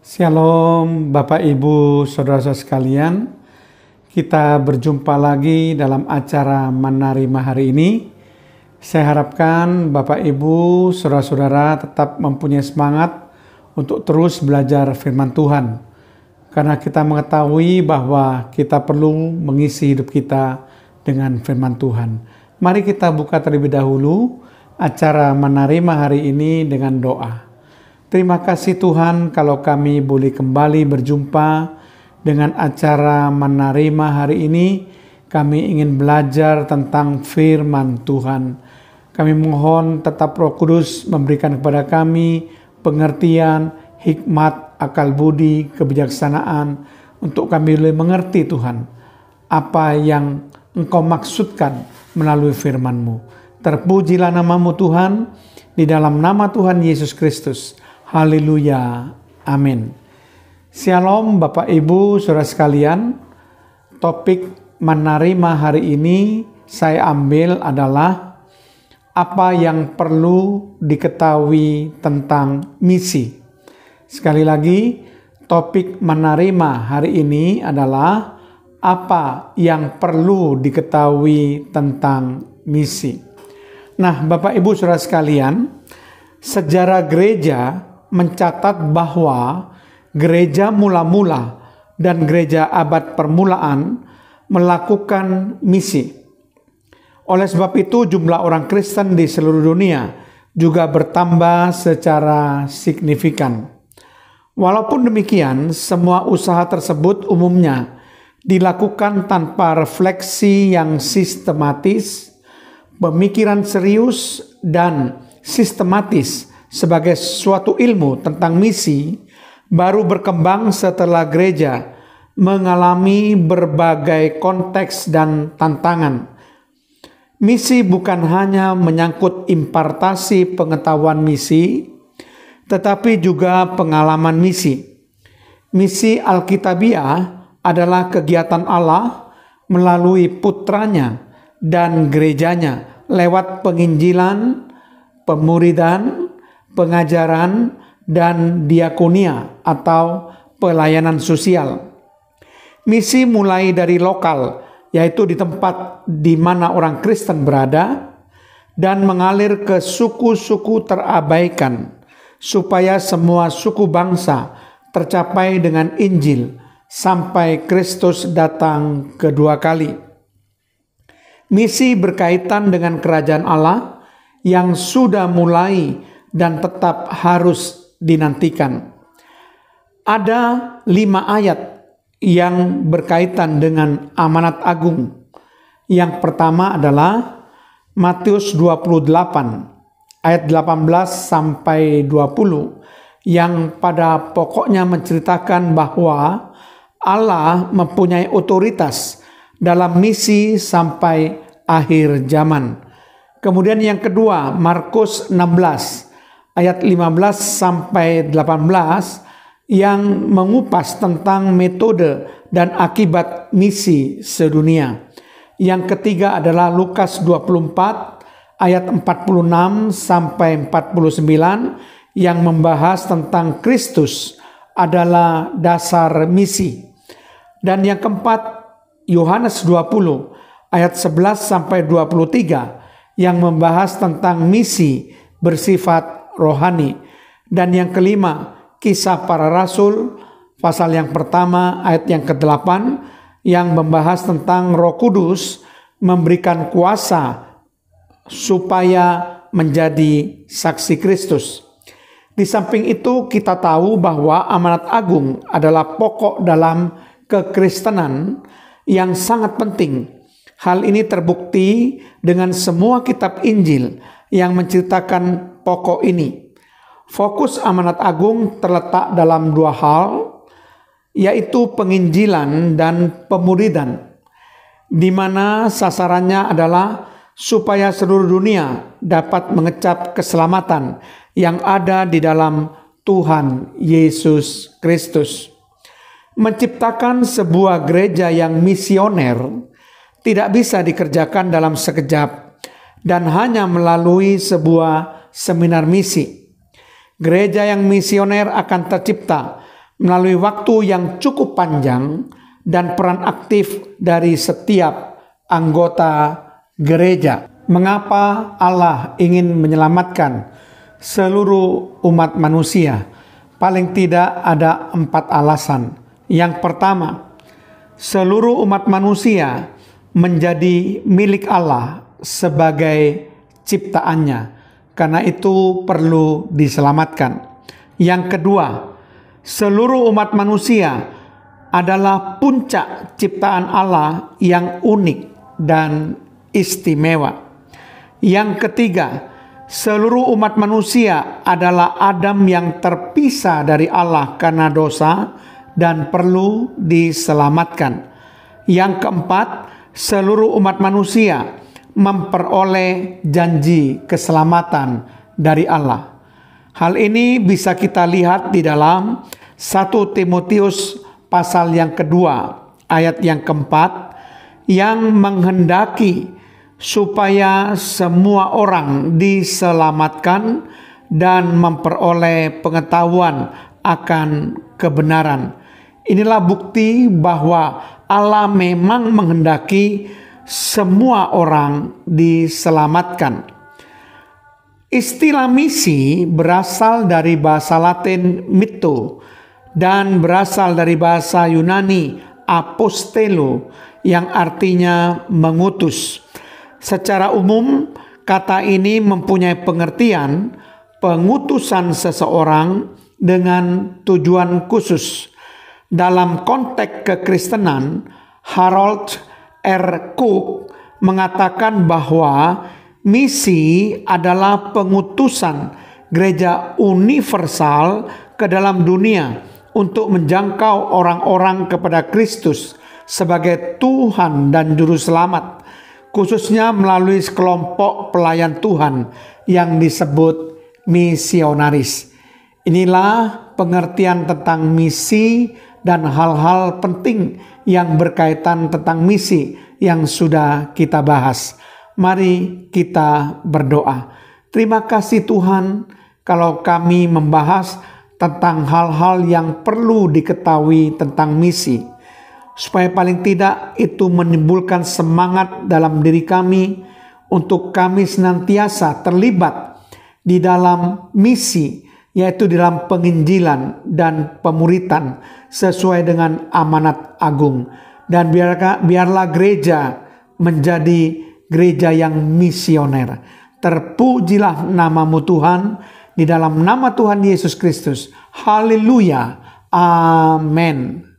Shalom Bapak Ibu Saudara-saudara sekalian. Kita berjumpa lagi dalam acara Menerima hari ini. Saya harapkan Bapak Ibu, Saudara-saudara tetap mempunyai semangat untuk terus belajar firman Tuhan. Karena kita mengetahui bahwa kita perlu mengisi hidup kita dengan firman Tuhan. Mari kita buka terlebih dahulu acara menerima hari ini dengan doa. Terima kasih Tuhan kalau kami boleh kembali berjumpa dengan acara menerima hari ini. Kami ingin belajar tentang firman Tuhan. Kami mohon tetap roh kudus memberikan kepada kami pengertian, hikmat, akal budi, kebijaksanaan untuk kami boleh mengerti Tuhan apa yang engkau maksudkan melalui firman-Mu. Terpujilah namamu Tuhan, di dalam nama Tuhan Yesus Kristus Haleluya. Amin. Shalom Bapak Ibu Saudara sekalian. Topik menerima hari ini saya ambil adalah apa yang perlu diketahui tentang misi. Sekali lagi, topik menerima hari ini adalah apa yang perlu diketahui tentang misi. Nah, Bapak Ibu Saudara sekalian, sejarah gereja mencatat bahwa gereja mula-mula dan gereja abad permulaan melakukan misi. Oleh sebab itu, jumlah orang Kristen di seluruh dunia juga bertambah secara signifikan. Walaupun demikian, semua usaha tersebut umumnya dilakukan tanpa refleksi yang sistematis, pemikiran serius, dan sistematis sebagai suatu ilmu tentang misi baru berkembang setelah gereja mengalami berbagai konteks dan tantangan. Misi bukan hanya menyangkut impartasi pengetahuan misi, tetapi juga pengalaman misi. Misi Alkitabiah adalah kegiatan Allah melalui putranya dan gerejanya lewat penginjilan, pemuridan, pengajaran, dan diakonia atau pelayanan sosial. Misi mulai dari lokal, yaitu di tempat di mana orang Kristen berada, dan mengalir ke suku-suku terabaikan, supaya semua suku bangsa tercapai dengan Injil sampai Kristus datang kedua kali. Misi berkaitan dengan kerajaan Allah yang sudah mulai dan tetap harus dinantikan. Ada lima ayat yang berkaitan dengan amanat agung. Yang pertama adalah Matius 28 ayat 18 sampai 20 yang pada pokoknya menceritakan bahwa Allah mempunyai otoritas dalam misi sampai akhir zaman. Kemudian yang kedua Markus 16 ayat 15 sampai 18 yang mengupas tentang metode dan akibat misi sedunia. Yang ketiga adalah Lukas 24 ayat 46 sampai 49 yang membahas tentang Kristus adalah dasar misi. Dan yang keempat Yohanes 20 ayat 11 sampai 23 yang membahas tentang misi bersifat rohani. Dan yang kelima, kisah para rasul pasal yang pertama ayat yang ke-8 yang membahas tentang Roh Kudus memberikan kuasa supaya menjadi saksi Kristus. Di samping itu kita tahu bahwa amanat agung adalah pokok dalam kekristenan yang sangat penting. Hal ini terbukti dengan semua kitab Injil yang menciptakan pokok ini. Fokus amanat agung terletak dalam dua hal, yaitu penginjilan dan pemuridan, di mana sasarannya adalah supaya seluruh dunia dapat mengecap keselamatan yang ada di dalam Tuhan Yesus Kristus. Menciptakan sebuah gereja yang misioner tidak bisa dikerjakan dalam sekejap dan hanya melalui sebuah seminar misi. Gereja yang misioner akan tercipta melalui waktu yang cukup panjang dan peran aktif dari setiap anggota gereja. Mengapa Allah ingin menyelamatkan seluruh umat manusia? Paling tidak ada empat alasan. Yang pertama, seluruh umat manusia menjadi milik Allah sebagai ciptaannya. Karena itu perlu diselamatkan. Yang kedua, seluruh umat manusia adalah puncak ciptaan Allah yang unik dan istimewa. Yang ketiga, seluruh umat manusia adalah Adam yang terpisah dari Allah karena dosa dan perlu diselamatkan. Yang keempat, seluruh umat manusia memperoleh janji keselamatan dari Allah. Hal ini bisa kita lihat di dalam 1 Timotius pasal yang kedua ayat yang keempat yang menghendaki supaya semua orang diselamatkan dan memperoleh pengetahuan akan kebenaran. Inilah bukti bahwa Allah memang menghendaki semua orang diselamatkan. Istilah misi berasal dari bahasa Latin mito dan berasal dari bahasa Yunani apostelo yang artinya mengutus. Secara umum, kata ini mempunyai pengertian pengutusan seseorang dengan tujuan khusus. Dalam konteks kekristenan, Harold R. Cook mengatakan bahwa misi adalah pengutusan gereja universal ke dalam dunia untuk menjangkau orang-orang kepada Kristus sebagai Tuhan dan Juru Selamat, khususnya melalui sekelompok pelayan Tuhan yang disebut misionaris. Inilah pengertian tentang misi dan hal-hal penting yang berkaitan tentang misi yang sudah kita bahas. Mari kita berdoa. Terima kasih Tuhan kalau kami membahas tentang hal-hal yang perlu diketahui tentang misi. Supaya paling tidak itu menimbulkan semangat dalam diri kami untuk kami senantiasa terlibat di dalam misi yaitu dalam penginjilan dan pemuritan sesuai dengan amanat agung. Dan biarlah, biarlah gereja menjadi gereja yang misioner. Terpujilah namamu Tuhan di dalam nama Tuhan Yesus Kristus. Haleluya. Amen